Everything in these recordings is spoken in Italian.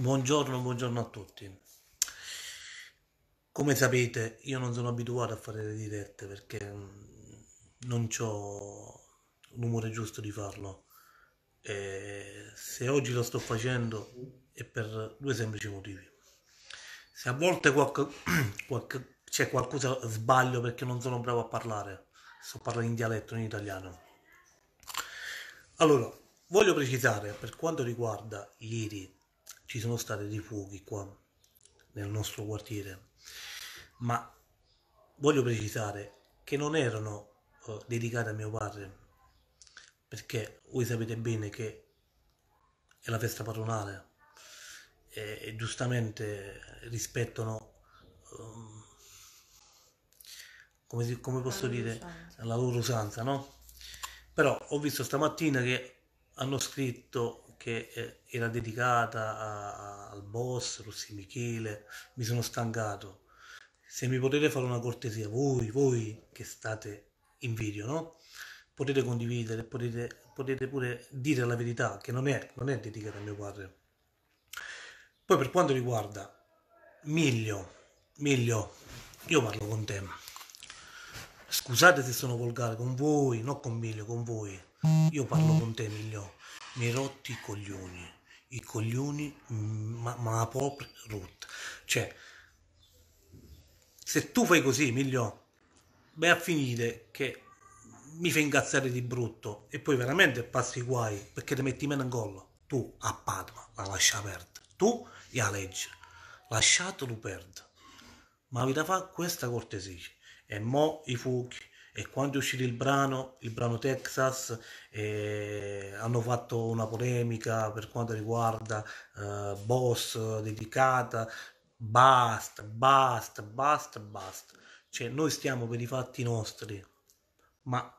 Buongiorno, buongiorno, a tutti. Come sapete, io non sono abituato a fare le dirette perché mm, non ho l'umore giusto di farlo. E se oggi lo sto facendo è per due semplici motivi. Se a volte qualche, qualche, c'è qualcosa sbaglio perché non sono bravo a parlare, sto parlando in dialetto, in italiano. Allora, voglio precisare per quanto riguarda ieri ci sono stati dei fuochi qua nel nostro quartiere, ma voglio precisare che non erano eh, dedicati a mio padre, perché voi sapete bene che è la festa patronale e, e giustamente rispettano um, come, come, posso la dire usanza. la loro usanza no però ho visto stamattina che hanno scritto che eh, era dedicata a, a, al boss Rossi Michele, mi sono stancato. Se mi potete fare una cortesia, voi, voi che state in video, no? Potete condividere, potete, potete pure dire la verità, che non è, non è dedicata a mio padre. Poi per quanto riguarda Miglio, Miglio, io parlo con te. Scusate se sono volgare con voi, non con Miglio, con voi. Io parlo con te, Miglio mi rotti i coglioni, i coglioni mm, ma, la propria rotta. Cioè, se tu fai così, Miglio, vai a finire che mi fai ingazzare di brutto e poi veramente passi guai perché ti metti meno in collo Tu a Padova la lascia aperta, tu e a legge, lasciatelo perdere. Ma vi da fa questa cortesia. E mo i fuochi e quando è uscito il brano, il brano Texas, eh, hanno fatto una polemica per quanto riguarda eh, Boss, dedicata, basta, basta, basta, basta. Cioè noi stiamo per i fatti nostri, ma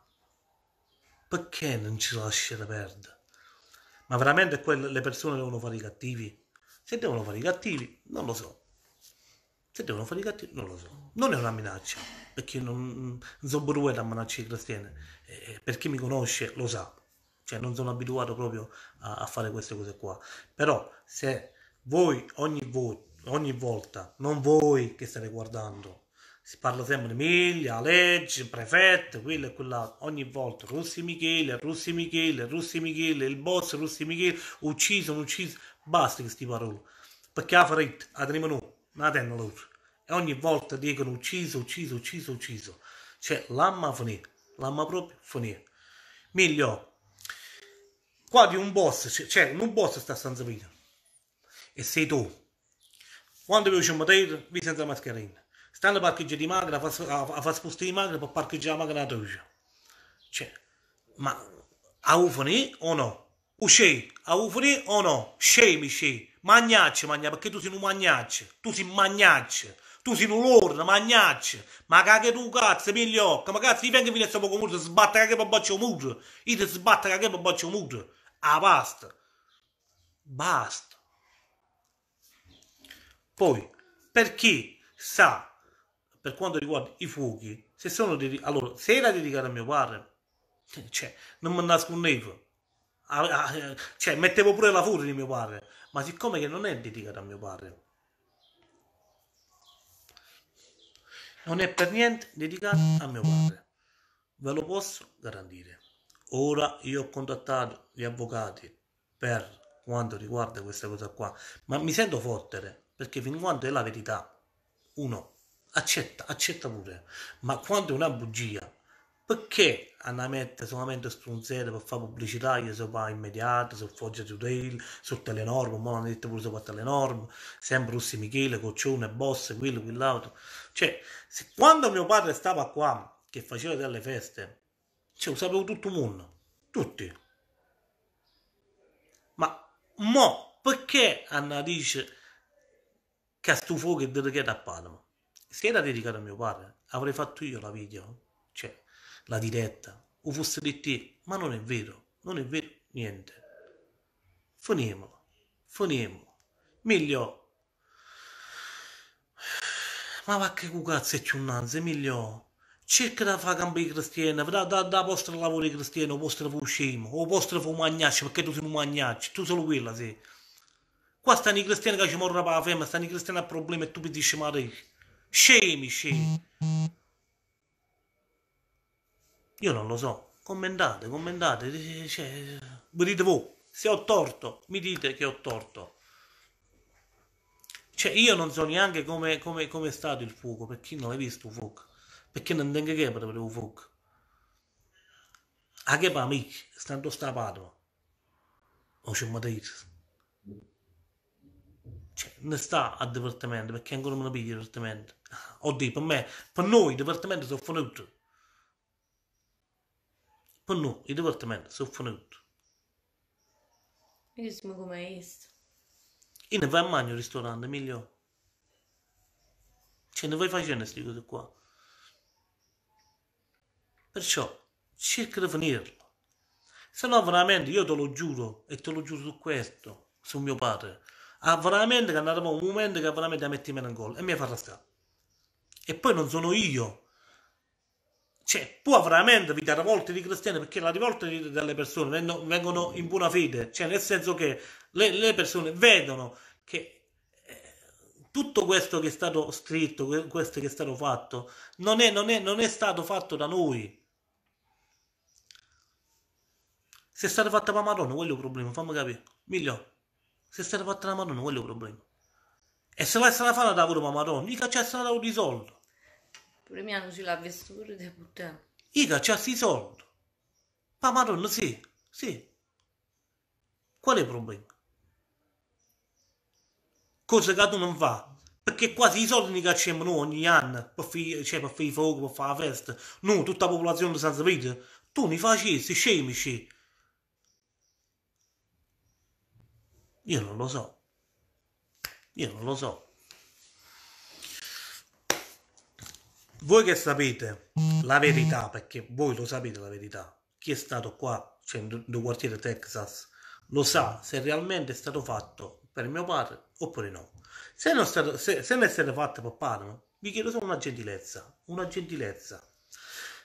perché non ci lasciate perdere? Ma veramente quelle, le persone devono fare i cattivi? Se devono fare i cattivi, non lo so. Se devono fare i gatti, non lo so. Non è una minaccia, perché non, so era una minaccia cristiana. Eh, per chi mi conosce lo sa. Cioè, non sono abituato proprio a, a fare queste cose qua. Però, se voi ogni, vo ogni volta, non voi che state guardando, si parla sempre di Miglia, Legge, Prefetto, quello e quell'altro. Ogni volta Russi Michele, Russi Michele, Russi Michele, il boss Russi Michele, ucciso, ucciso. Basta queste parole. Perché ha farete, ha tremano, non ha tenno loro. E ogni volta dicono ucciso, ucciso, ucciso, ucciso. Cioè, l'amma finì, l'amma proprio finì. Meglio, qua di un boss, cioè un boss sta senza vita. E sei tu. Quando vi usciamo dentro, vi senza mascherina. Stanno parcheggio di macchina, a far spostare di macchina per parcheggiare la macchina a doccia. Cioè, ma a ufoni o no? Usci, a ufoni o no? Scemi, scemi. Magnacce, magna, perché tu sei un magnacce, tu sei un magnacce tu sei un lordo, magnaccio, ma caghe tu cazzo, mille ma cazzo, io vengo fino a questo poco muro, sbatta caghe per boccio muro, io ti sbatta caghe per boccio muro, ah basta, basta. Poi, per chi sa, per quanto riguarda i fuochi, se sono dedicati, allora, se era dedicato a mio padre, cioè, non mi nascondevo, ah, ah, cioè, mettevo pure la furia di mio padre, ma siccome che non è dedicato a mio padre, non è per niente dedicato a mio padre, ve lo posso garantire. Ora io ho contattato gli avvocati per quanto riguarda questa cosa qua, ma mi sento fottere perché fin quando è la verità, uno accetta, accetta pure, ma quando è una bugia, perché Anna mette solamente strunzere per fare pubblicità, io so fa immediato, su Foggia Today, su Telenorm, ma hanno detto pure su Telenorm, sempre Russi Michele, Coccione, Boss, quello, quell'altro, cioè, se, quando mio padre stava qua, che faceva delle feste, cioè, lo sapevo tutto il mondo, tutti. Ma mo, perché Anna dice che a sto fuoco è dedicato a Palma? Se era dedicato a mio padre, avrei fatto io la video, cioè, la diretta, o fosse di te, ma non è vero, non è vero niente. Finiamolo, finiamolo. Meglio ma va che cazzo è ciunnanze, migliore. Cerca di fare campi cristiani, da, da, da vostro lavoro cristiano, vostro fu o vostro fu perché tu sei un tu solo quella sì. Qua stanno i cristiani che ci morrono per la femmina, stanno i cristiani a problemi e tu mi dici ma te. Scemi, scemi. Io non lo so. Commentate, commentate, cioè, dite voi, se ho torto, mi dite che ho torto. Cioè, io non so neanche come, come, come è stato il fuoco, perché non hai visto il fuoco, perché non tengo che per il fuoco. A che pa amici, stando stapato, o c'è materizzo. Cioè, ne sta a divertimento, perché ancora non lo pigli divertimento. Oddio, per me, per noi, il divertimento sono finito. Per noi, il divertimento sono finito. Io sono come questo. Io ne vai a mangiare un ristorante, meglio. Cioè, ne vai facendo queste cose qua. Perciò, cerca di finirlo. Se no, veramente, io te lo giuro, e te lo giuro su questo, su mio padre, ha veramente che andremo un momento che veramente la metti meno in gol e mi fa rascare. E poi non sono io cioè, può veramente evitare rivolte di cristiani perché la rivolta delle persone vengono, in buona fede, cioè nel senso che le, le persone vedono che eh, tutto questo che è stato scritto, questo che è stato fatto, non è, non è, non è stato fatto da noi. Se è stato fatto da Madonna, quello è il problema, fammi capire. Miglio, se è stato fatto da Madonna, quello è il problema. E se la è stata fatta da pure Madonna, gli c'è stato un risolto. Pure mia non ci l'ha vestito di puttana. Ica, c'ha i soldi. Ma madonna, sì, sì. Qual è il problema? Cosa che tu non fa. Perché quasi i soldi che c'è noi ogni anno, per cioè, fare cioè, i fuochi, per fare la festa, noi, tutta la popolazione senza vita, tu ne facessi, scemici. Io non lo so. Io non lo so. voi che sapete la verità, perché voi lo sapete la verità, chi è stato qua, cioè in due quartiere Texas, lo sa se realmente è stato fatto per mio padre oppure no. Se non è stato, se, se non è stato fatto per padre, vi chiedo solo una gentilezza, una gentilezza.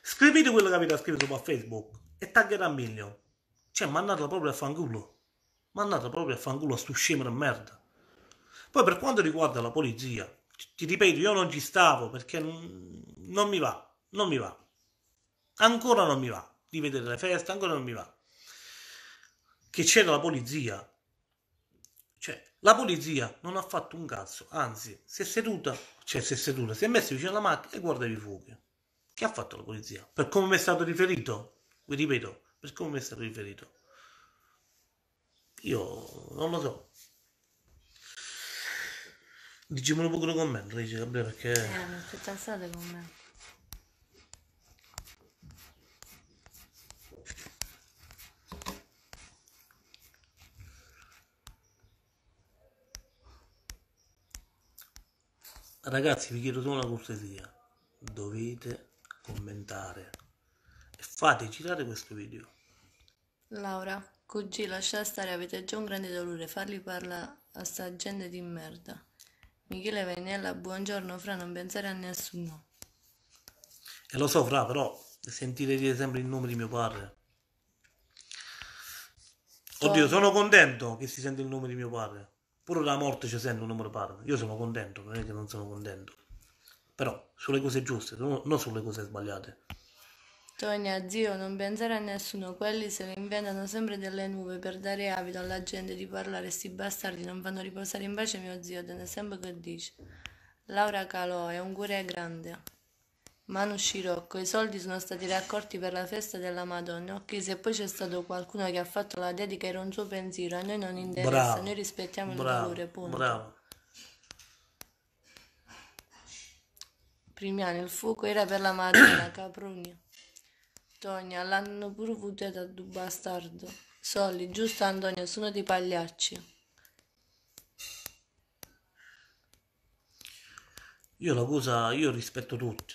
Scrivete quello che avete scritto su Facebook e taggate a Miglio. Cioè, mandatelo proprio a fanculo. Mandatelo proprio a fanculo a sto scemo di merda. Poi per quanto riguarda la polizia, ti ripeto, io non ci stavo perché non mi va, non mi va. Ancora non mi va di vedere le feste, ancora non mi va. Che c'era la polizia. Cioè, la polizia non ha fatto un cazzo, anzi, si è seduta, cioè si è seduta, si è messa vicino alla macchina e guarda i fuochi. Che ha fatto la polizia? Per come mi è stato riferito, vi ripeto, per come mi è stato riferito. Io non lo so, Diciamolo pure con me, Enrico, Gabriele, perché... Eh, non mi aspettassate con me. Ragazzi, vi chiedo solo una cortesia. Dovete commentare e fate girare questo video. Laura, QG, lascia stare, avete già un grande dolore, farli parlare a sta gente di merda. Michele Venella, buongiorno Fra, non pensare a nessuno. E eh, lo so Fra, però sentire dire sempre il nome di mio padre. Oddio, sono contento che si sente il nome di mio padre. Pure la morte ci sente un nome di padre. Io sono contento, non è che non sono contento. Però sulle cose giuste, non sulle cose sbagliate. Tonia, zio, non pensare a nessuno, quelli se ne inventano sempre delle nuve per dare avito alla gente di parlare, sti bastardi non fanno riposare in pace mio zio, te ne sempre che dice. Laura Calò, è un cuore grande. Manu Scirocco, i soldi sono stati raccolti per la festa della Madonna, ok, se poi c'è stato qualcuno che ha fatto la dedica era un suo pensiero, a noi non interessa, bravo, noi rispettiamo bravo, il valore, punto. Bravo. Primiano, il fuoco era per la Madonna, Caproni. Castogna, l'hanno pure fuggita da bastardo. Soli, giusto Antonio, sono dei pagliacci. Io la cosa, io rispetto tutti,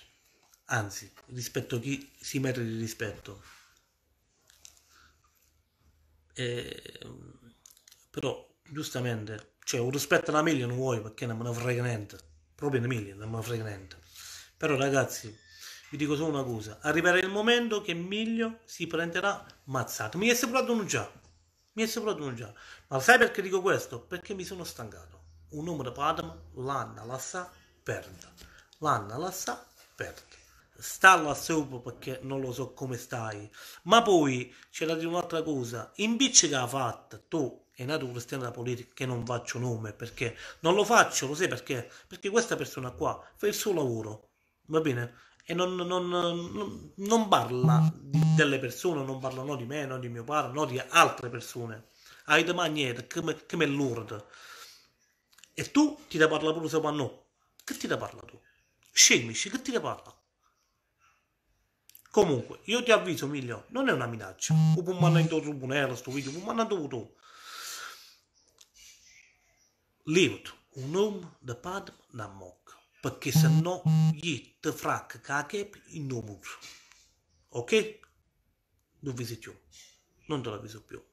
anzi, rispetto chi si mette di rispetto. E, però, giustamente, cioè un rispetto alla miglia non vuoi perché non me ne frega niente, proprio in miglia non me ne frega niente. Però ragazzi, vi dico solo una cosa, arriverà il momento che Miglio si prenderà mazzato. Mi è sembrato uno già, mi è sembrato uno già. Ma sai perché dico questo? Perché mi sono stancato. Un uomo da Padma l'anna la sa perda, l'anna la sa perda. Sta là sopra perché non lo so come stai. Ma poi c'è da dire un'altra cosa, in bici che ha fatto tu è nato un cristiano della politica che non faccio nome perché non lo faccio, lo sai perché? Perché questa persona qua fa il suo lavoro, va bene? e non, non, non, non parla di, delle persone, non parla no di me, non di mio padre, no di altre persone. Hai delle maniere come, come l'urd. E tu ti da parla pure se ma no. Che ti da parla tu? Scemisci, che ti da parla? Comunque, io ti avviso, Miglio, non è una minaccia. O può mandare in tribunale sto video, può mandare tu. Lived, un uomo da Padma Namok perché mm. se no gli te frac cacep in numero ok? non vi più non te l'avviso più